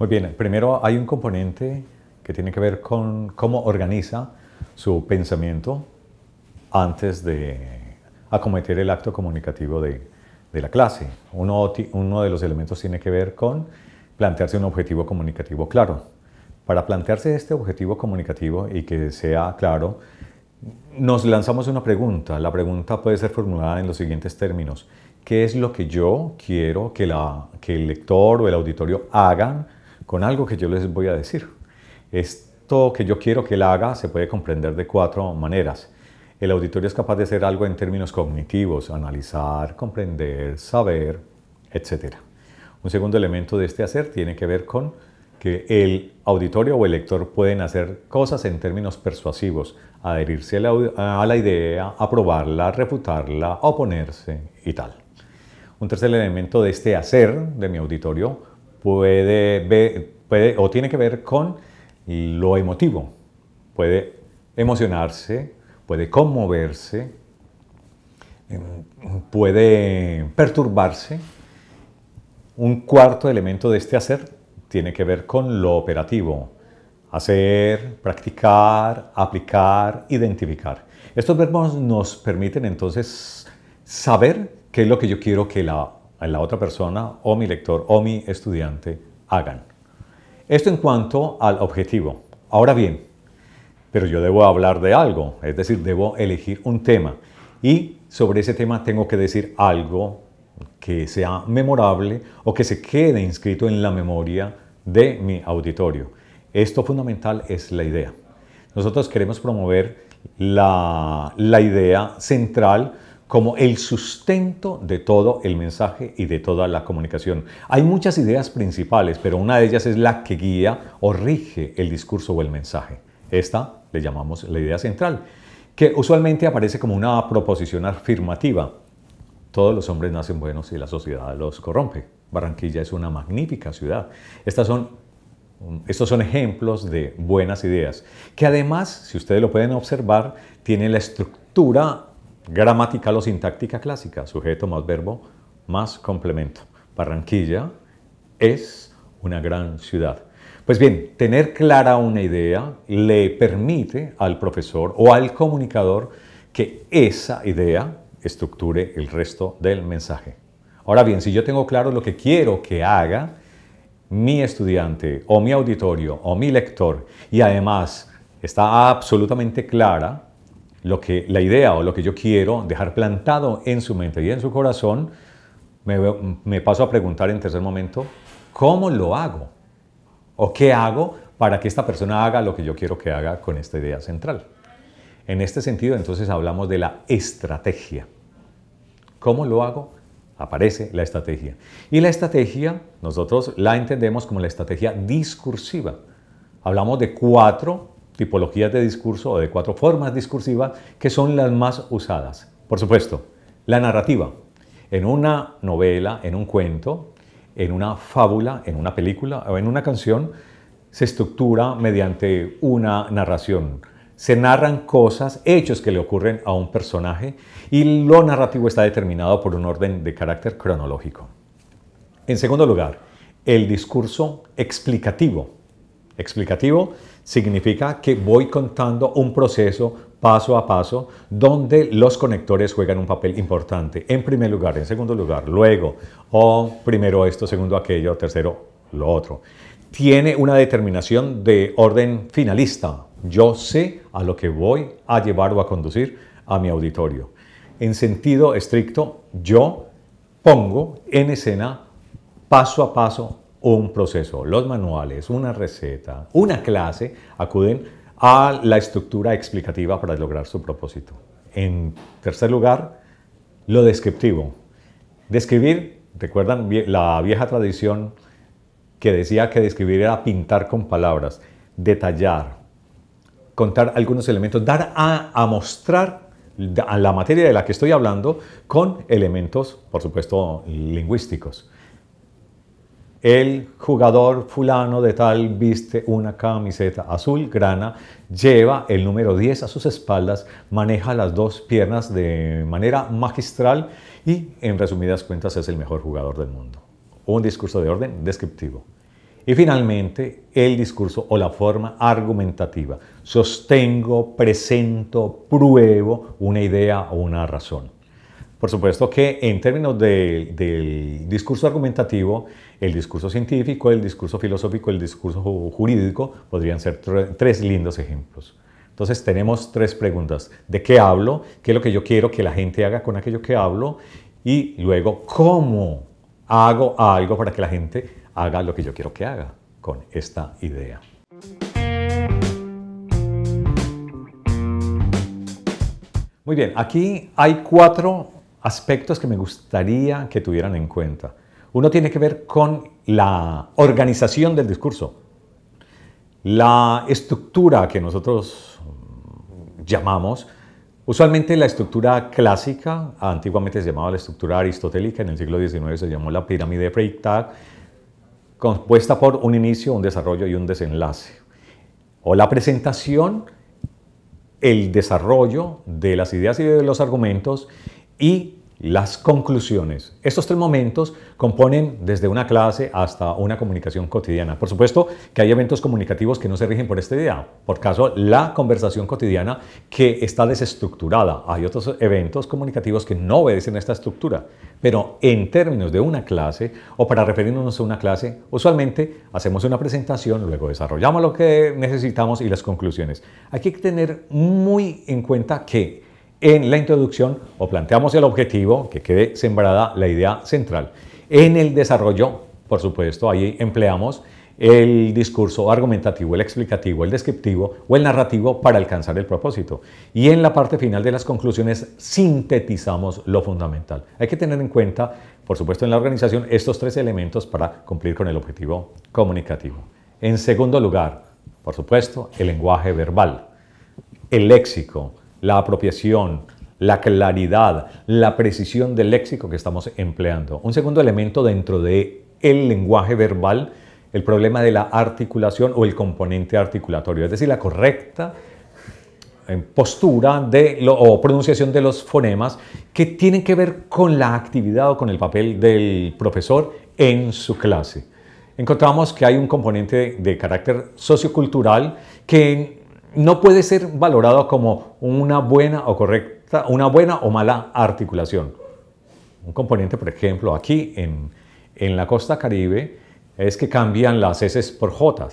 Muy bien, primero hay un componente que tiene que ver con cómo organiza su pensamiento antes de acometer el acto comunicativo de, la clase. Uno, de los elementos tiene que ver con plantearse un objetivo comunicativo claro. Para plantearse este objetivo comunicativo y que sea claro, nos lanzamos una pregunta. La pregunta puede ser formulada en los siguientes términos. ¿Qué es lo que yo quiero que el lector o el auditorio hagan con algo que yo les voy a decir. Esto que yo quiero que él haga se puede comprender de cuatro maneras. El auditorio es capaz de hacer algo en términos cognitivos, analizar, comprender, saber, etc. Un segundo elemento de este hacer tiene que ver con que el auditorio o el lector pueden hacer cosas en términos persuasivos, adherirse a la, a la, idea, aprobarla, refutarla, oponerse y tal. Un tercer elemento de este hacer de mi auditorio puede ver, o tiene que ver con lo emotivo. Puede emocionarse, puede conmoverse, em, puede perturbarse. Un cuarto elemento de este hacer tiene que ver con lo operativo. Hacer, practicar, aplicar, identificar. Estos verbos nos permiten entonces saber qué es lo que yo quiero que la a la otra persona o mi lector o mi estudiante hagan. Esto en cuanto al objetivo. Ahora bien, pero yo debo hablar de algo, es decir, debo elegir un tema y sobre ese tema tengo que decir algo que sea memorable o que se quede inscrito en la memoria de mi auditorio. Esto fundamental es la idea. Nosotros queremos promover la, la idea central como el sustento de todo el mensaje y de toda la comunicación. Hay muchas ideas principales, pero una de ellas es la que guía o rige el discurso o el mensaje. Esta le llamamos la idea central, que usualmente aparece como una proposición afirmativa. Todos los hombres nacen buenos y la sociedad los corrompe. Barranquilla es una magnífica ciudad. Estas son estos son ejemplos de buenas ideas, que además, si ustedes lo pueden observar, tienen la estructura gramatical o sintáctica clásica, sujeto más verbo más complemento. Barranquilla es una gran ciudad. Pues bien, tener clara una idea le permite al profesor o al comunicador que esa idea estructure el resto del mensaje. Ahora bien, si yo tengo claro lo que quiero que haga mi estudiante o mi auditorio o mi lector y además está absolutamente clara lo que, la idea o lo que yo quiero dejar plantado en su mente y en su corazón, me, me paso a preguntar en tercer momento, ¿cómo lo hago? ¿O qué hago para que esta persona haga lo que yo quiero que haga con esta idea central? En este sentido, entonces hablamos de la estrategia. ¿Cómo lo hago? Aparece la estrategia. Y la estrategia, nosotros la entendemos como la estrategia discursiva. Hablamos de cuatro tipologías de discurso o de cuatro formas discursivas que son las más usadas. Por supuesto, la narrativa. En una novela, en un cuento, en una fábula, en una película o en una canción, se estructura mediante una narración. Se narran cosas, hechos que le ocurren a un personaje y lo narrativo está determinado por un orden de carácter cronológico. En segundo lugar, el discurso explicativo explicativo significa que voy contando un proceso paso a paso donde los conectores juegan un papel importante. En primer lugar, en segundo lugar, luego, o primero esto, segundo aquello, tercero lo otro. Tiene una determinación de orden finalista. Yo sé a lo que voy a llevar o a conducir a mi auditorio. En sentido estricto, yo pongo en escena paso a paso un proceso, los manuales, una receta, una clase, acuden a la estructura explicativa para lograr su propósito. En tercer lugar, lo descriptivo. Describir, recuerdan la vieja tradición que decía que describir era pintar con palabras, detallar, contar algunos elementos, dar a, mostrar a la materia de la que estoy hablando con elementos, por supuesto, lingüísticos el jugador fulano de tal viste una camiseta azul grana, lleva el número 10 a sus espaldas, maneja las dos piernas de manera magistral y en resumidas cuentas es el mejor jugador del mundo. Un discurso de orden descriptivo. Y finalmente, el discurso o la forma argumentativa. Sostengo, presento, pruebo una idea o una razón. Por supuesto que en términos del discurso argumentativo, el discurso científico, el discurso filosófico, el discurso jurídico, podrían ser tres lindos ejemplos. Entonces tenemos tres preguntas. ¿De qué hablo? ¿Qué es lo que yo quiero que la gente haga con aquello que hablo? Y luego, ¿cómo hago algo para que la gente haga lo que yo quiero que haga con esta idea? Muy bien, aquí hay cuatro aspectos que me gustaría que tuvieran en cuenta. Uno tiene que ver con la organización del discurso, la estructura que nosotros llamamos, usualmente la estructura clásica, antiguamente se llamaba la estructura aristotélica, en el siglo XIX se llamó la pirámide de Freytag, compuesta por un inicio, un desarrollo y un desenlace. O la presentación, el desarrollo de las ideas y de los argumentos y las conclusiones. Estos tres momentos componen desde una clase hasta una comunicación cotidiana. Por supuesto que hay eventos comunicativos que no se rigen por este día Por caso, la conversación cotidiana que está desestructurada. Hay otros eventos comunicativos que no obedecen a esta estructura. Pero en términos de una clase, o para referirnos a una clase, usualmente hacemos una presentación, luego desarrollamos lo que necesitamos y las conclusiones. Hay que tener muy en cuenta que en la introducción o planteamos el objetivo, que quede sembrada la idea central. En el desarrollo, por supuesto, ahí empleamos el discurso argumentativo, el explicativo, el descriptivo o el narrativo para alcanzar el propósito. Y en la parte final de las conclusiones sintetizamos lo fundamental. Hay que tener en cuenta, por supuesto, en la organización estos tres elementos para cumplir con el objetivo comunicativo. En segundo lugar, por supuesto, el lenguaje verbal, el léxico, la apropiación, la claridad, la precisión del léxico que estamos empleando. Un segundo elemento dentro de el lenguaje verbal, el problema de la articulación o el componente articulatorio, es decir, la correcta eh, postura de o pronunciación de los fonemas que tienen que ver con la actividad o con el papel del profesor en su clase. Encontramos que hay un componente de, de carácter sociocultural que no puede ser valorado como una buena o una buena o mala articulación. Un componente, por ejemplo, aquí en, en la costa caribe es que cambian las S por J.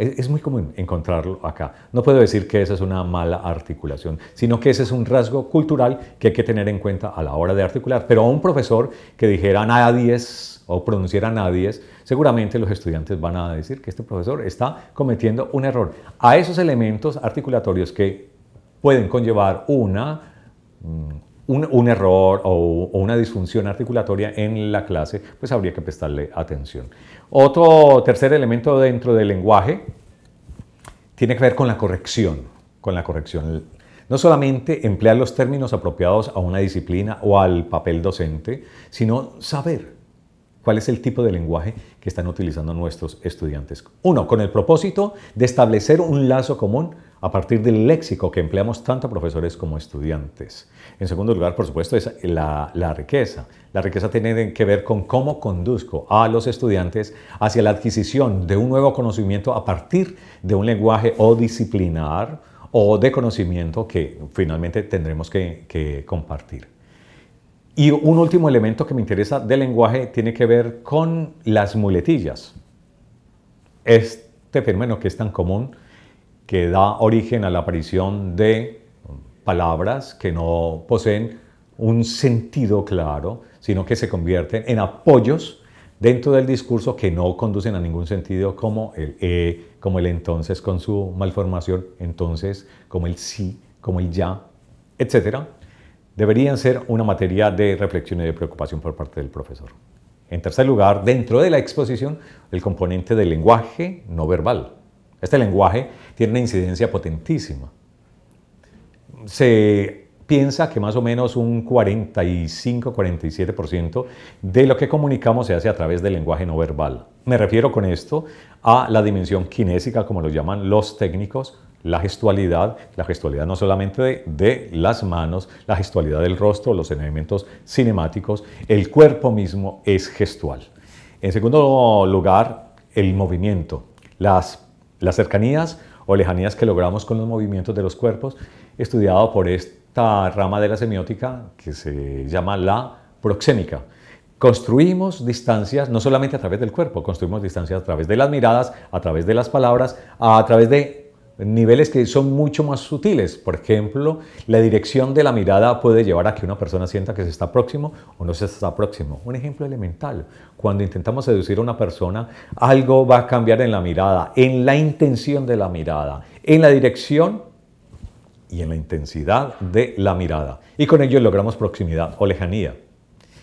Es, muy común encontrarlo acá. No puedo decir que esa es una mala articulación, sino que ese es un rasgo cultural que hay que tener en cuenta a la hora de articular. Pero a un profesor que dijera nadie o pronunciara nadie, seguramente los estudiantes van a decir que este profesor está cometiendo un error. A esos elementos articulatorios que pueden conllevar una mm, un, error o, o, una disfunción articulatoria en la clase, pues habría que prestarle atención. Otro tercer elemento dentro del lenguaje tiene que ver con la corrección, con la corrección. No solamente emplear los términos apropiados a una disciplina o al papel docente, sino saber ¿Cuál es el tipo de lenguaje que están utilizando nuestros estudiantes? Uno, con el propósito de establecer un lazo común a partir del léxico que empleamos tanto profesores como estudiantes. En segundo lugar, por supuesto, es la, riqueza. La riqueza tiene que ver con cómo conduzco a los estudiantes hacia la adquisición de un nuevo conocimiento a partir de un lenguaje o disciplinar o de conocimiento que finalmente tendremos que compartir. Y un último elemento que me interesa del lenguaje tiene que ver con las muletillas. Este fenómeno que es tan común, que da origen a la aparición de palabras que no poseen un sentido claro, sino que se convierten en apoyos dentro del discurso que no conducen a ningún sentido, como el eh, como el entonces con su malformación, entonces, como el sí, como el ya, etcétera deberían ser una materia de reflexión y de preocupación por parte del profesor. En tercer lugar, dentro de la exposición, el componente del lenguaje no verbal. Este lenguaje tiene una incidencia potentísima. Se piensa que más o menos un 45-47% de lo que comunicamos se hace a través del lenguaje no verbal. Me refiero con esto a la dimensión kinésica, como lo llaman los técnicos, la gestualidad, la gestualidad no solamente de, las manos, la gestualidad del rostro, los elementos cinemáticos, el cuerpo mismo es gestual. En segundo lugar, el movimiento, las, las cercanías o lejanías que logramos con los movimientos de los cuerpos, estudiado por esta rama de la semiótica que se llama la proxémica. Construimos distancias no solamente a través del cuerpo, construimos distancias a través de las miradas, a través de las palabras, a través de niveles que son mucho más sutiles. Por ejemplo, la dirección de la mirada puede llevar a que una persona sienta que se está próximo o no se está próximo. Un ejemplo elemental, cuando intentamos seducir a una persona, algo va a cambiar en la mirada, en la intención de la mirada, en la dirección y en la intensidad de la mirada. Y con ello logramos proximidad o lejanía.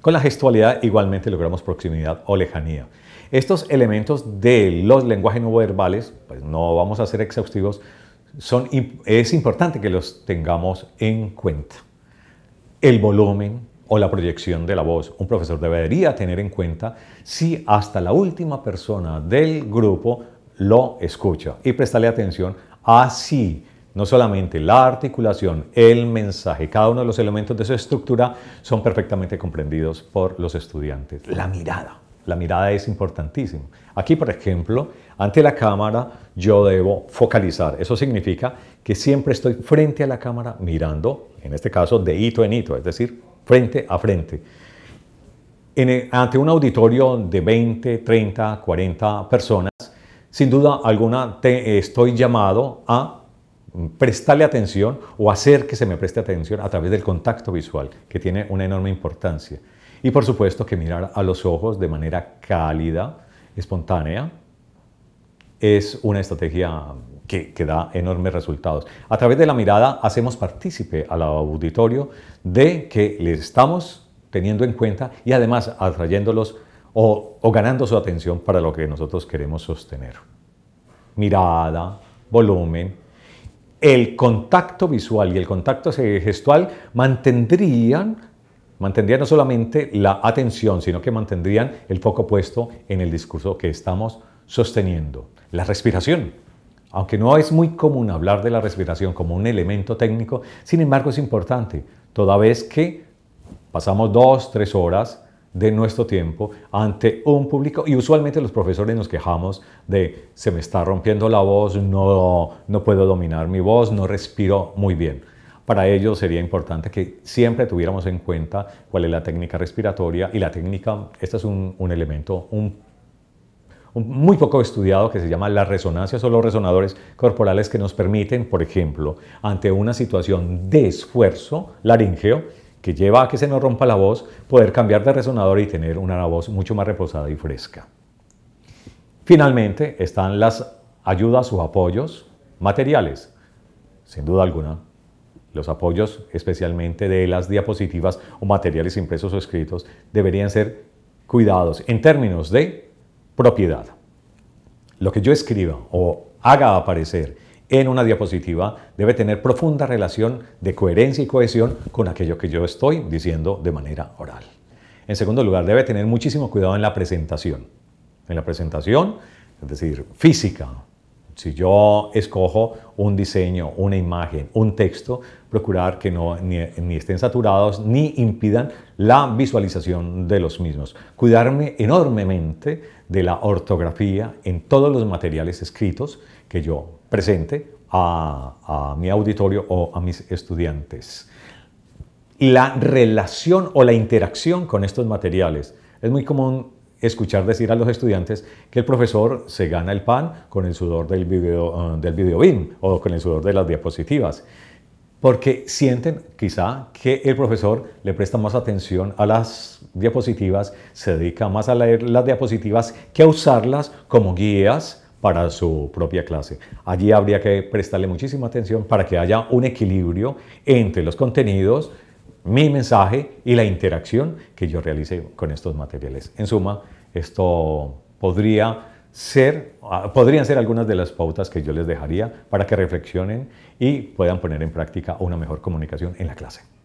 Con la gestualidad igualmente logramos proximidad o lejanía. Estos elementos de los lenguajes no verbales, pues no vamos a ser exhaustivos, son, es importante que los tengamos en cuenta. El volumen o la proyección de la voz. Un profesor debería tener en cuenta si hasta la última persona del grupo lo escucha y prestarle atención a si no solamente la articulación, el mensaje, cada uno de los elementos de su estructura son perfectamente comprendidos por los estudiantes. La mirada. La mirada es importantísima. Aquí, por ejemplo, ante la cámara yo debo focalizar. Eso significa que siempre estoy frente a la cámara mirando, en este caso, de hito en hito, es decir, frente a frente. En ante un auditorio de 20, 30, 40 personas, sin duda alguna estoy llamado a prestarle atención o hacer que se me preste atención a través del contacto visual, que tiene una enorme importancia. Y por supuesto que mirar a los ojos de manera cálida, espontánea, es una estrategia que, que, da enormes resultados. A través de la mirada hacemos partícipe al auditorio de que les estamos teniendo en cuenta y además atrayéndolos o, o ganando su atención para lo que nosotros queremos sostener. Mirada, volumen, el contacto visual y el contacto gestual mantendrían mantendrían no solamente la atención, sino que mantendrían el foco puesto en el discurso que estamos sosteniendo. La respiración. Aunque no es muy común hablar de la respiración como un elemento técnico, sin embargo es importante, toda vez que pasamos dos, tres horas de nuestro tiempo ante un público y usualmente los profesores nos quejamos de se me está rompiendo la voz, no, no puedo dominar mi voz, no respiro muy bien. Para ello sería importante que siempre tuviéramos en cuenta cuál es la técnica respiratoria y la técnica, este es un, elemento, muy poco estudiado que se llama las resonancias o los resonadores corporales que nos permiten, por ejemplo, ante una situación de esfuerzo laríngeo que lleva a que se nos rompa la voz, poder cambiar de resonador y tener una voz mucho más reposada y fresca. Finalmente están las ayudas o apoyos materiales. Sin duda alguna, los apoyos, especialmente de las diapositivas o materiales impresos o escritos, deberían ser cuidados en términos de propiedad. Lo que yo escriba o haga aparecer en una diapositiva debe tener profunda relación de coherencia y cohesión con aquello que yo estoy diciendo de manera oral. En segundo lugar, debe tener muchísimo cuidado en la presentación. En la presentación, es decir, física, si yo escojo un diseño, una imagen, un texto, procurar que no ni, estén saturados ni impidan la visualización de los mismos. Cuidarme enormemente de la ortografía en todos los materiales escritos que yo presente a, a mi auditorio o a mis estudiantes. La relación o la interacción con estos materiales. Es muy común escuchar decir a los estudiantes que el profesor se gana el pan con el sudor del video, eh, del video BIM o con el sudor de las diapositivas, porque sienten quizá que el profesor le presta más atención a las diapositivas, se dedica más a leer las diapositivas que a usarlas como guías para su propia clase. Allí habría que prestarle muchísima atención para que haya un equilibrio entre los contenidos, mi mensaje y la interacción que yo realice con estos materiales. En suma, esto podría ser, ah, podrían ser algunas de las pautas que yo les dejaría para que reflexionen y puedan poner en práctica una mejor comunicación en la clase.